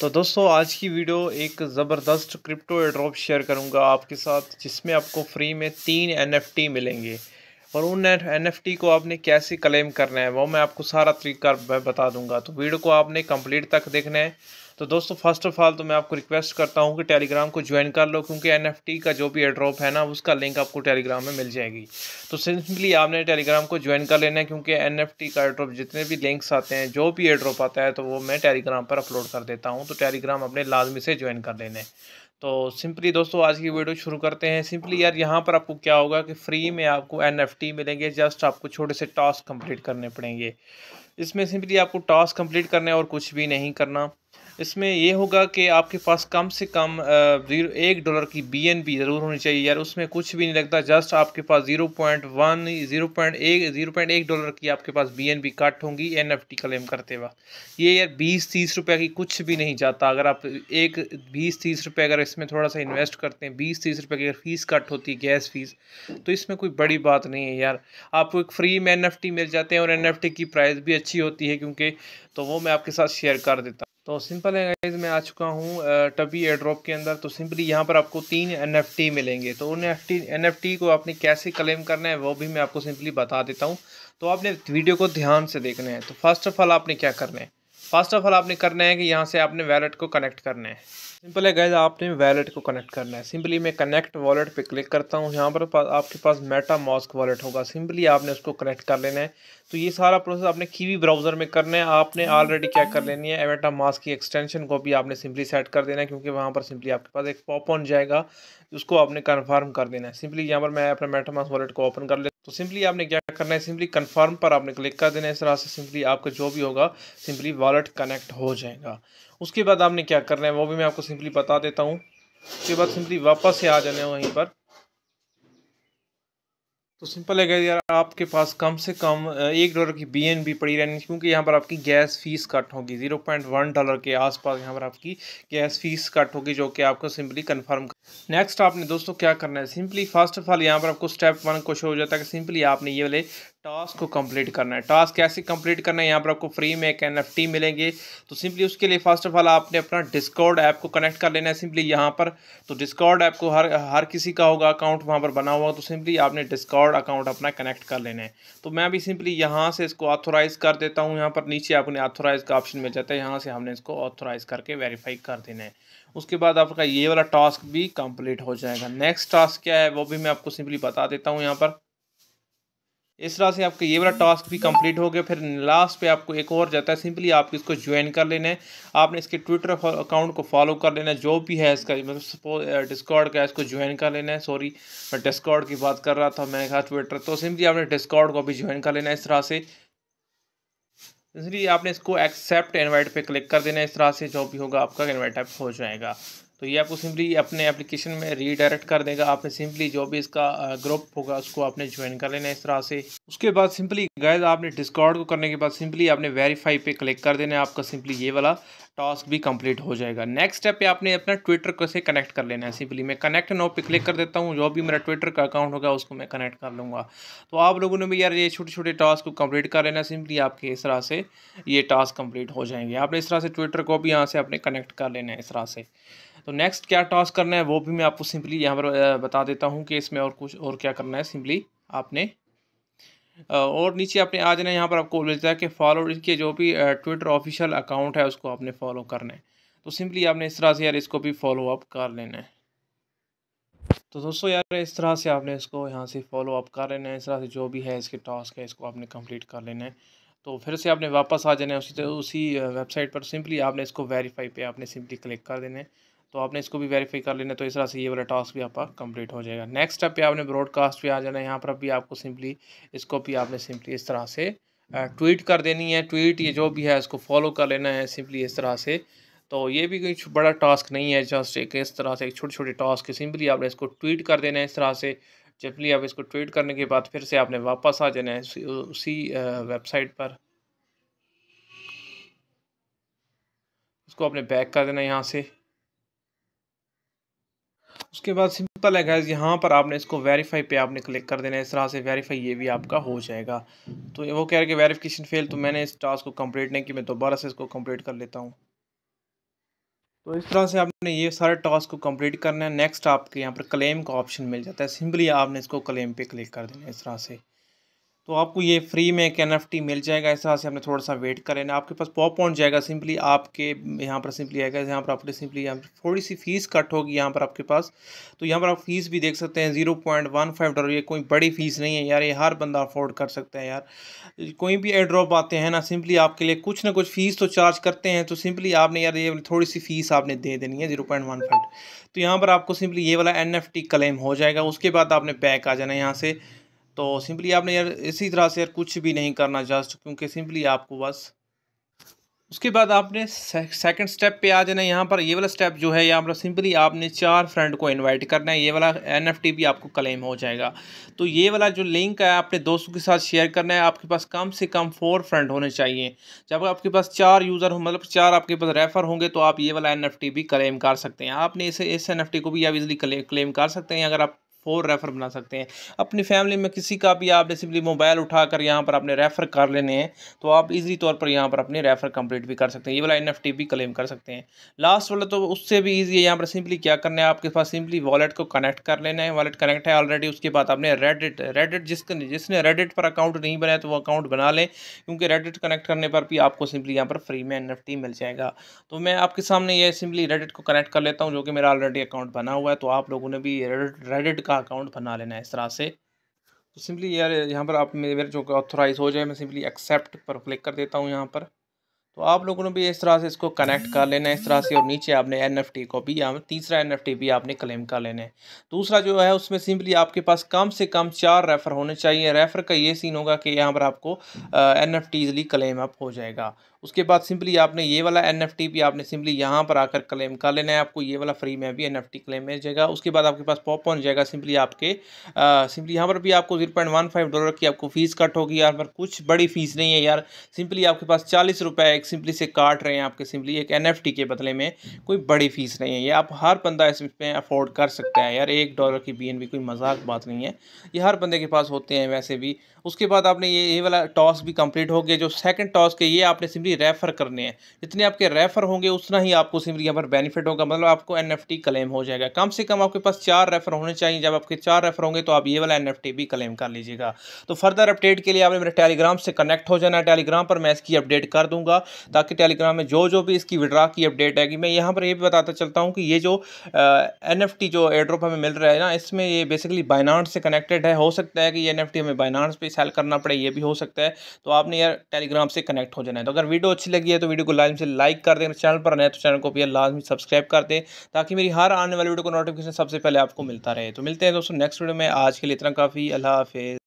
तो दोस्तों आज की वीडियो एक ज़बरदस्त क्रिप्टो एड्रॉप शेयर करूंगा आपके साथ जिसमें आपको फ्री में तीन एनएफटी मिलेंगे और उन एन को आपने कैसे क्लेम करना है वो मैं आपको सारा तरीका मैं बता दूंगा तो वीडियो को आपने कंप्लीट तक देखना है तो दोस्तों फर्स्ट ऑफ ऑल तो मैं आपको रिक्वेस्ट करता हूँ कि टेलीग्राम को ज्वाइन कर लो क्योंकि एन का जो भी एड्रॉप है ना उसका लिंक आपको टेलीग्राम में मिल जाएगी तो सिंपली आपने टेलीग्राम को ज्वाइन कर लेना है क्योंकि एन का एड्रॉप जितने भी लिंक्स आते हैं जो भी एड्रॉप आता है तो वो मैं टेलीग्राम पर अपलोड कर देता हूँ तो टेलीग्राम अपने लाजमी से ज्वाइन कर लेना है तो सिंपली दोस्तों आज की वीडियो शुरू करते हैं सिंपली यार यहाँ पर आपको क्या होगा कि फ्री में आपको एनएफटी मिलेंगे जस्ट आपको छोटे से टास्क कंप्लीट करने पड़ेंगे इसमें सिंपली आपको टास्क कंप्लीट करने और कुछ भी नहीं करना इसमें यह होगा कि आपके पास कम से कम जीरो एक डॉलर की बी एन बी ज़रूर होनी चाहिए यार उसमें कुछ भी नहीं लगता जस्ट आपके पास zero point one zero point एक ज़ीरो पॉइंट एक डॉलर की आपके पास बी एन बी कट होंगी एन एफ टी क्लेम करते वक्त ये यार बीस तीस रुपये की कुछ भी नहीं जाता अगर आप एक बीस तीस रुपये अगर इसमें थोड़ा सा इन्वेस्ट करते हैं बीस तीस रुपये की अगर फ़ीस कट होती है गैस फीस तो इसमें कोई बड़ी बात नहीं है यार आपको एक फ्री में एन एफ टी मिल जाते हैं और एन एफ टी की प्राइस भी अच्छी होती है क्योंकि तो वो मैं आपके साथ शेयर कर देता हूँ तो सिंपल है गाइज मैं आ चुका हूँ टबी एड्रॉप के अंदर तो सिंपली यहाँ पर आपको तीन एन मिलेंगे तो उन एन एफ को आपने कैसे क्लेम करना है वो भी मैं आपको सिंपली बता देता हूँ तो आपने वीडियो को ध्यान से देखना है तो फर्स्ट ऑफ ऑल आपने क्या करना है फर्स्ट ऑफ ऑल आपने करना है कि यहाँ से आपने वैलेट को कनेक्ट करना है सिंपल है गैज आपने वैलेट को कनेक्ट करना है सिंपली मैं कनेक्ट वॉलेट पे क्लिक करता हूँ यहाँ पर आपके पास मेटा मॉस्क वॉलेट होगा सिंपली आपने उसको कनेक्ट कर लेना है तो ये सारा प्रोसेस आपने कीवी ब्राउज़र में करना है आपने ऑलरेडी क्या कर लेनी है एमेटा मॉस्क की एक्सटेंशन को भी आपने सिंपली सेट कर देना है क्योंकि वहाँ पर सिंपली आपके पास एक पॉप ऑन जाएगा उसको आपने कन्फर्म कर देना है सिंपली यहाँ पर मैं अपना मेटा मॉस्क वॉलेट को ओपन कर लेता तो सिंपली आपने क्या करना है सिंपली कन्फर्म पर आपने क्लिक कर देना है इस तरह से सिंपली आपका जो भी होगा सिंपली वॉलेट कनेक्ट हो जाएगा उसके बाद आपने क्या करना है वो भी मैं आपको सिंपली बता देता हूँ उसके बाद सिंपली वापस से आ जाना है वहीं पर तो सिंपल है यार आपके पास कम से कम एक डॉलर की बीएनबी पड़ी रहनी क्योंकि यहाँ पर आपकी गैस फीस कट होगी जीरो पॉइंट वन डॉलर के आसपास यहाँ पर आपकी गैस फीस कट होगी जो कि आपको सिंपली कंफर्म नेक्स्ट आपने दोस्तों क्या करना है सिंपली फर्स्ट ऑफ ऑल यहाँ पर आपको स्टेप वन को शो हो जाता है कि सिंपली आपने ये वाले टास्क को कंप्लीट करना है टास्क कैसे कंप्लीट करना है यहाँ पर आपको फ्री में एक एन मिलेंगे तो सिंपली उसके लिए फर्स्ट ऑफ ऑल आपने अपना डिस्कॉर्ड ऐप को कनेक्ट कर लेना है सिंपली यहाँ पर तो डिस्कॉर्ड ऐप को हर हर किसी का होगा अकाउंट वहाँ पर बना हुआ तो सिंपली आपने डिस्कॉर्ड अकाउंट अपना कनेक्ट कर लेना है तो मैं भी सिंपली यहाँ से इसको ऑथोराइज़ कर देता हूँ यहाँ पर नीचे आपने ऑथोराइज़ का ऑप्शन मिल जाता है यहाँ से हमने इसको ऑथोराइज़ करके वेरीफाई कर देना है उसके बाद आपका ये वाला टास्क भी कम्प्लीट हो जाएगा नेक्स्ट टास्क क्या है वो भी मैं आपको सिंपली बता देता हूँ यहाँ पर इस तरह से आपका ये वाला टास्क भी कंप्लीट हो गया फिर लास्ट पे आपको एक और जाता है सिंपली आप इसको ज्वाइन कर लेना है आपने इसके ट्विटर अकाउंट को फॉलो कर लेना है जो भी है इसका मतलब सपोज डिस्कॉर्ड uh, का इसको ज्वाइन कर लेना है सॉरी मैं डिस्कॉर्ड की बात कर रहा था मैंने कहा ट्विटर तो सिंपली आपने डिस्कॉर्ड को भी ज्वाइन कर लेना है इस तरह से इसलिए आपने इसको एक्सेप्ट इन्वाइट पर क्लिक कर देना है इस तरह से जो भी होगा आपका इन्वाइट आप हो जाएगा तो ये आपको सिंपली अपने एप्लीकेशन में रीडायरेक्ट कर देगा आपने सिंपली जो भी इसका ग्रुप होगा उसको आपने ज्वाइन कर लेना इस तरह से उसके बाद सिंपली गैज आपने डिस्कॉर्ड को करने के बाद सिंपली आपने वेरीफाई पे क्लिक कर देना आपका सिंपली ये वाला टास्क भी कंप्लीट हो जाएगा नेक्स्ट स्टेप पे आपने अपना ट्विटर को से कनेक्ट कर लेना है सिंपली मैं कनेक्ट नो पे क्लिक कर देता हूँ जो भी मेरा ट्विटर का अकाउंट होगा उसको मैं कनेक्ट कर लूँगा तो आप लोगों ने भी यार ये छोटे छोटे टास्क को कंप्लीट कर लेना सिंपली आपके इस तरह से ये टास्क कंप्लीट हो जाएंगे आपने इस तरह से ट्विटर को भी यहाँ से आपने कनेक्ट कर लेना है इस तरह से तो नेक्स्ट क्या टॉस करना है वो भी मैं आपको सिंपली यहाँ पर बता देता हूँ कि इसमें और कुछ और क्या करना है सिंपली आपने और नीचे आपने आ जाना है यहाँ पर आपको बोलता है कि फॉलो इसके जो भी ट्विटर ऑफिशियल अकाउंट है उसको आपने फॉलो करना है तो सिंपली आपने इस तरह से यार इसको भी फॉलो अप कर लेना है तो दोस्तों यार इस तरह से आपने इसको यहाँ से फॉलो अप कर लेना है इस तरह से जो भी है इसके टास्क है इसको आपने कंप्लीट कर लेना है तो फिर से आपने वापस आ जाना है उसी उसी वेबसाइट पर सिंपली आपने इसको वेरीफाई पर आपने सिंपली क्लिक कर देना है तो आपने इसको भी वेरीफाई कर लेना तो इस तरह से ये वाला टास्क भी आपका कंप्लीट हो जाएगा नेक्स्ट स्टेप पे आपने ब्रॉडकास्ट पे आ जाना है यहाँ पर भी आपको सिंपली इसको भी आपने सिंपली इस तरह से ट्वीट कर देनी है ट्वीट ये जो भी है इसको फॉलो कर लेना है सिंपली इस तरह से तो ये भी कोई बड़ा टास्क नहीं है जस्ट एक इस तरह से एक छोटे छोटे टास्क सिंपली आपने इसको ट्वीट कर देना है इस तरह से सिंपली आप इसको ट्वीट करने के बाद फिर से आपने वापस आ जाना है उसी वेबसाइट पर इसको आपने बैक कर देना है यहाँ से उसके बाद सिंपल है गैस यहाँ पर आपने इसको वेरीफाई पे आपने क्लिक कर देना है इस तरह से वेरीफाई ये भी आपका हो जाएगा तो वो कह रहे कि वेरीफ़िकेशन फेल तो मैंने इस टास्क को कम्प्लीट नहीं की मैं दोबारा से इसको कम्प्लीट कर लेता हूँ तो इस तरह से आपने ये सारे टास्क को कम्प्लीट करना है नेक्स्ट आपके यहाँ पर क्लेम का ऑप्शन मिल जाता है सिंपली आपने इसको क्लेम पे क्लिक कर देना है इस तरह से तो आपको ये फ्री में एक एन मिल जाएगा इस तरह से हमने थोड़ा सा वेट करें आपके पास पॉप पॉइंट जाएगा सिंपली आपके यहाँ पर सिंपली आएगा यहाँ पर आप सिंपली यहाँ पर थोड़ी सी फीस कट होगी यहाँ पर आपके पास तो यहाँ पर आप फीस भी देख सकते हैं zero point one five dollar ये कोई बड़ी फीस नहीं है यार ये हर बंदा अफोर्ड कर सकता है यार कोई भी एयर ड्रॉप आते हैं ना सिंपली आपके लिए कुछ ना कुछ फ़ीस तो चार्ज करते हैं तो सिंपली आपने यार ये थोड़ी सी फीस आपने दे देनी है जीरो पॉइंट वन फाइव तो यहाँ पर आपको सिंपली ये वाला एन क्लेम हो जाएगा उसके बाद आपने बैक आ जाना है यहाँ से तो सिंपली आपने यार इसी तरह से यार कुछ भी नहीं करना जस्ट क्योंकि सिंपली आपको बस उसके बाद आपने सेकंड स्टेप पे आ जाना यहाँ पर ये वाला स्टेप जो है यहाँ पर सिंपली आपने चार फ्रेंड को इनवाइट करना है ये वाला एनएफटी भी आपको क्लेम हो जाएगा तो ये वाला जो लिंक है आपने दोस्तों के साथ शेयर करना है आपके पास कम से कम फोर फ्रेंड होने चाहिए जब आपके पास चार यूज़र हो मतलब चार आपके पास रेफर होंगे तो आप ये वाला एन भी क्लेम कर सकते हैं आपने इसे इस एन को भी आप इजली क्लेम कर सकते हैं अगर आप फोर रेफ़र बना सकते हैं अपनी फैमिली में किसी का भी आपने सिंपली मोबाइल उठा कर यहाँ पर अपने रेफ़र कर लेने हैं तो आप इजी तौर पर यहाँ पर अपने रेफ़र कंप्लीट भी कर सकते हैं ये वाला एन भी क्लेम कर सकते हैं लास्ट वाला तो उससे भी ईजी है यहाँ पर सिंपली क्या करना है आपके पास सिंपली वॉलेट को कनेक्ट कर लेना है वॉलेट कनेक्ट है ऑलरेडी उसके बाद आपने रेडिट रेडिट जिस जिसने रेडिट पर अकाउंट नहीं बनाया तो वो अकाउंट बना लें क्योंकि रेडिट कनेक्ट करने पर भी आपको सिंपली यहाँ पर फ्री में एन मिल जाएगा तो मैं आपके सामने ये सिंपली रेडिट को कनेक्ट कर लेता हूँ जो कि मेरा ऑलरेडी अकाउंट बना हुआ है तो आप लोगों ने भी रेडिट का आपका अकाउंट बना लेना है इस तरह से तो सिंपली यार यहाँ पर आप मेरे जो ऑथोराइज हो जाए मैं सिंपली एक्सेप्ट पर क्लिक कर देता हूँ यहाँ पर तो आप लोगों ने भी इस तरह से इसको कनेक्ट कर लेना है इस तरह से और नीचे आपने एन को भी या तीसरा एन भी आपने क्लेम कर लेना है दूसरा जो है उसमें सिंपली आपके पास कम से कम चार रेफ़र होने चाहिए रेफ़र का ये सीन होगा कि यहाँ पर आपको एन एफ क्लेम अप हो जाएगा उसके बाद सिंपली आपने ये वाला एन एफ टी भी आपने सिंपली यहाँ पर आकर क्लेम कर लेना है आपको ये वाला फ्री में भी एन एफ टी क्लेम मिल जाएगा उसके बाद आपके पास पॉप ऑन जाएगा सिंपली आपके सिंपली यहाँ पर भी आपको zero point one five dollar की आपको फ़ीस कट होगी यहाँ पर कुछ बड़ी फ़ीस नहीं है यार सिंपली आपके पास चालीस रुपये एक सिंपली से काट रहे हैं आपके सिंपली एक एन एफ टी के बदले में कोई बड़ी फ़ीस नहीं है ये आप हर बंदा इसमें अफोर्ड कर सकते हैं यार एक डॉलर की बी एन बी कोई मजाक बात नहीं है ये हर बंदे के पास होते हैं वैसे भी उसके बाद आपने ये ये वाला टॉस भी कंप्लीट हो गया जो सेकेंड टॉस के ये आपने सिंपली ही रेफ़र करने हैं जितने आपके रेफ़र होंगे उतना ही आपको सिम यहाँ पर बेनिफिट होगा मतलब आपको एन क्लेम हो जाएगा कम से कम आपके पास चार रेफ़र होने चाहिए जब आपके चार रेफ़र होंगे तो आप ये वाला एन भी क्लेम कर लीजिएगा तो फर्दर अपडेट के लिए आपने मेरे टेलीग्राम से कनेक्ट हो जाना है टेलीग्राम पर मैं इसकी अपडेट कर दूंगा ताकि टेलीग्राम में जो जो भी इसकी विड्रा की अपडेट आएगी मैं यहाँ पर ये भी बताता चलता हूँ कि ये जो एन जो एड्रॉप हमें मिल रहा है ना इसमें ये बेसिकली बाइनांस से कनेक्टेड है हो सकता है कि ये एन हमें बाइनांस पर सेल करना पड़े ये भी हो सकता है तो आपने यार टेलीग्राम से कनेक्ट हो जाना है तो अगर वीडियो वीडियो अच्छी लगी है तो वीडियो को लाजम से लाइक कर दें चैनल पर नए तो चैनल को भी लाजमी सब्सक्राइब कर दें ताकि मेरी हर आने वाली वीडियो को नोटिफिकेशन सबसे पहले आपको मिलता रहे तो मिलते हैं दोस्तों नेक्स्ट वीडियो में आज के लिए इतना काफ़ी अल्लाह हाफिज़